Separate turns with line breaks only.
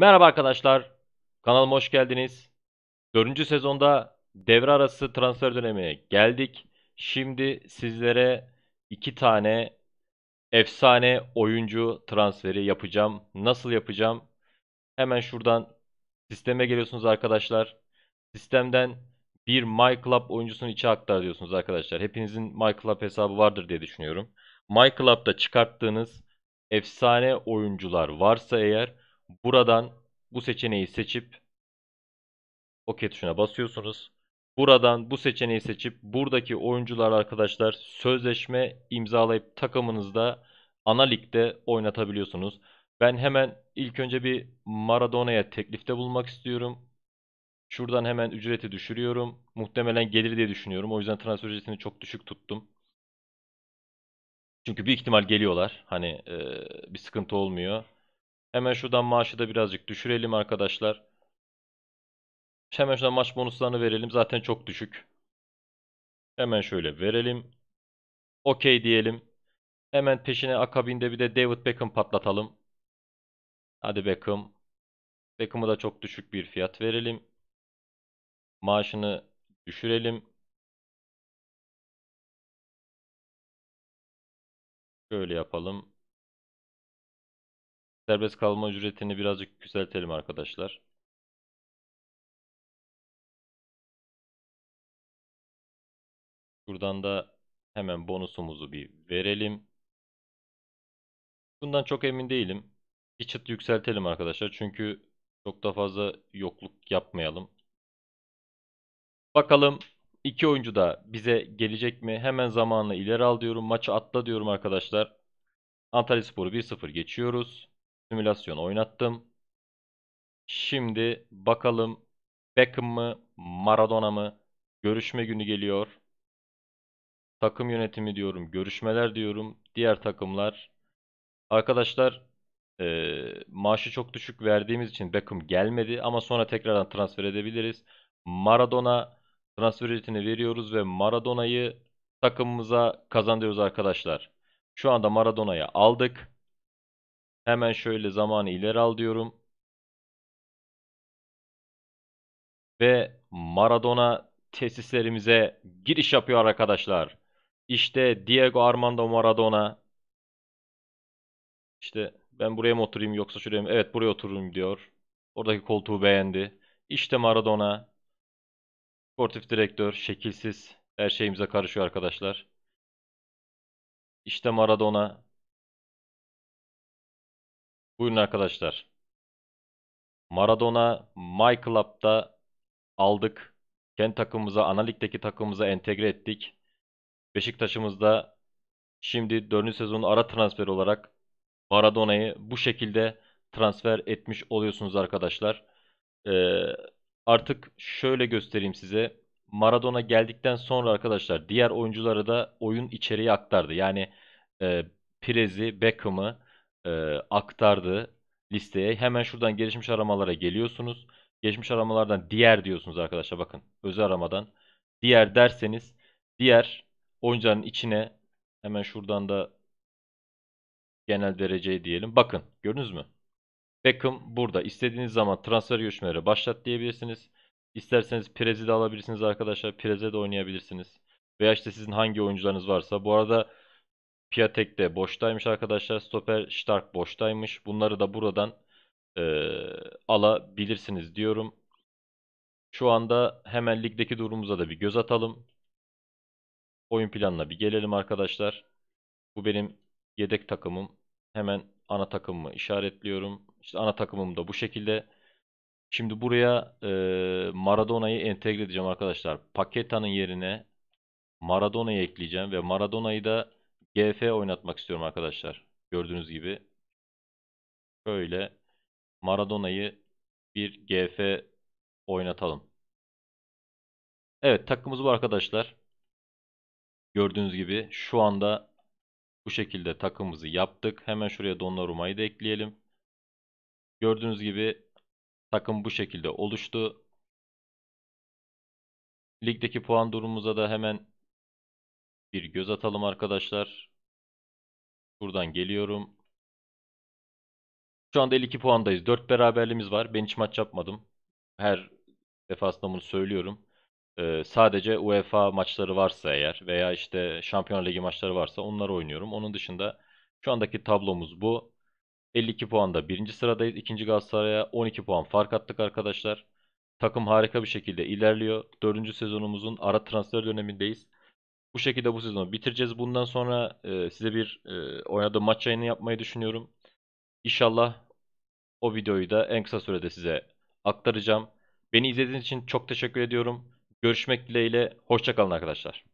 Merhaba arkadaşlar. Kanalıma hoş geldiniz. 4. sezonda devre arası transfer dönemine geldik. Şimdi sizlere 2 tane efsane oyuncu transferi yapacağım. Nasıl yapacağım? Hemen şuradan sisteme geliyorsunuz arkadaşlar. Sistemden bir MyClub oyuncusunu içe aktar diyorsunuz arkadaşlar. Hepinizin MyClub hesabı vardır diye düşünüyorum. MyClub'da çıkarttığınız efsane oyuncular varsa eğer Buradan bu seçeneği seçip OK tuşuna basıyorsunuz. Buradan bu seçeneği seçip buradaki oyuncular arkadaşlar sözleşme imzalayıp takımınızda ana ligde oynatabiliyorsunuz. Ben hemen ilk önce bir Maradona'ya teklifte bulmak istiyorum. Şuradan hemen ücreti düşürüyorum. Muhtemelen gelir diye düşünüyorum. O yüzden transfer ücretini çok düşük tuttum. Çünkü bir ihtimal geliyorlar. Hani e, bir sıkıntı olmuyor. Hemen şuradan maaşı da birazcık düşürelim arkadaşlar. Hemen şuradan maç bonuslarını verelim. Zaten çok düşük. Hemen şöyle verelim. Okey diyelim. Hemen peşine akabinde bir de David Beckham patlatalım. Hadi Beckham. Beckham'ı da çok düşük bir fiyat verelim. Maaşını
düşürelim. Şöyle yapalım. Serbest kalma ücretini birazcık yükseltelim arkadaşlar. Buradan da hemen bonusumuzu bir
verelim. Bundan çok emin değilim. Bir çıt yükseltelim arkadaşlar. Çünkü çok da fazla yokluk yapmayalım. Bakalım iki oyuncu da bize gelecek mi? Hemen zamanla ileri al diyorum. Maçı atla diyorum arkadaşlar. Antalya Sporu 1-0 geçiyoruz. Simülasyon oynattım. Şimdi bakalım Beckham mı Maradona mı? Görüşme günü geliyor. Takım yönetimi diyorum. Görüşmeler diyorum. Diğer takımlar. Arkadaşlar e, maaşı çok düşük verdiğimiz için Beckham gelmedi. Ama sonra tekrardan transfer edebiliriz. Maradona transfer ücretini veriyoruz ve Maradona'yı takımımıza kazandırıyoruz arkadaşlar. Şu anda Maradona'yı aldık. Hemen şöyle zamanı ileri al diyorum. Ve Maradona tesislerimize giriş yapıyor arkadaşlar. İşte Diego Armando Maradona. İşte ben buraya mı oturayım yoksa şuraya mı? Evet buraya otururum diyor. Oradaki koltuğu beğendi. İşte Maradona. Sportif direktör şekilsiz her şeyimize karışıyor arkadaşlar.
İşte Maradona Buyurun arkadaşlar.
Maradona My Club'da aldık. Kendi takımımıza, analikteki takımımıza entegre ettik. Beşiktaş'ımızda şimdi 4. sezonun ara transfer olarak Maradona'yı bu şekilde transfer etmiş oluyorsunuz arkadaşlar. Ee, artık şöyle göstereyim size. Maradona geldikten sonra arkadaşlar diğer oyuncuları da oyun içeriye aktardı. Yani e, Pirez'i, Beckham'ı, e, aktardığı listeye hemen şuradan gelişmiş aramalara geliyorsunuz. Geçmiş aramalardan diğer diyorsunuz arkadaşlar bakın. Özel aramadan diğer derseniz diğer oyuncağın içine hemen şuradan da genel dereceyi diyelim. Bakın gördünüz mü? Beckham burada. İstediğiniz zaman transfer görüşmeleri başlat diyebilirsiniz. İsterseniz Prez'i de alabilirsiniz arkadaşlar. Prez'e de oynayabilirsiniz. Veya işte sizin hangi oyuncularınız varsa. Bu arada Piatek de boştaymış arkadaşlar. Stoper Stark boştaymış. Bunları da buradan e, alabilirsiniz diyorum. Şu anda hemen ligdeki durumumuza da bir göz atalım. Oyun planına bir gelelim arkadaşlar. Bu benim yedek takımım. Hemen ana takımımı işaretliyorum. İşte ana takımım da bu şekilde. Şimdi buraya e, Maradona'yı entegre edeceğim arkadaşlar. Paketa'nın yerine Maradona'yı ekleyeceğim ve Maradona'yı da GF oynatmak istiyorum arkadaşlar. Gördüğünüz gibi şöyle Maradona'yı bir GF oynatalım. Evet takımımız bu arkadaşlar. Gördüğünüz gibi şu anda bu şekilde takımımızı yaptık. Hemen şuraya Donnarumma'yı da ekleyelim. Gördüğünüz gibi takım bu şekilde oluştu. Ligdeki puan durumumuza da hemen bir göz atalım arkadaşlar. Buradan geliyorum. Şu anda 52 puandayız. 4 beraberliğimiz var. Ben hiç maç yapmadım. Her defasında bunu söylüyorum. Ee, sadece UEFA maçları varsa eğer veya işte Şampiyonlar Ligi maçları varsa onları oynuyorum. Onun dışında şu andaki tablomuz bu. 52 puanda birinci sıradayız. İkinci Galatasaray'a 12 puan fark attık arkadaşlar. Takım harika bir şekilde ilerliyor. Dördüncü sezonumuzun ara transfer dönemindeyiz. Bu şekilde bu sezonu bitireceğiz. Bundan sonra e, size bir e, oynadığım maç yayını yapmayı düşünüyorum. İnşallah o videoyu da en kısa sürede size aktaracağım. Beni izlediğiniz için çok teşekkür ediyorum. Görüşmek dileğiyle. Hoşçakalın arkadaşlar.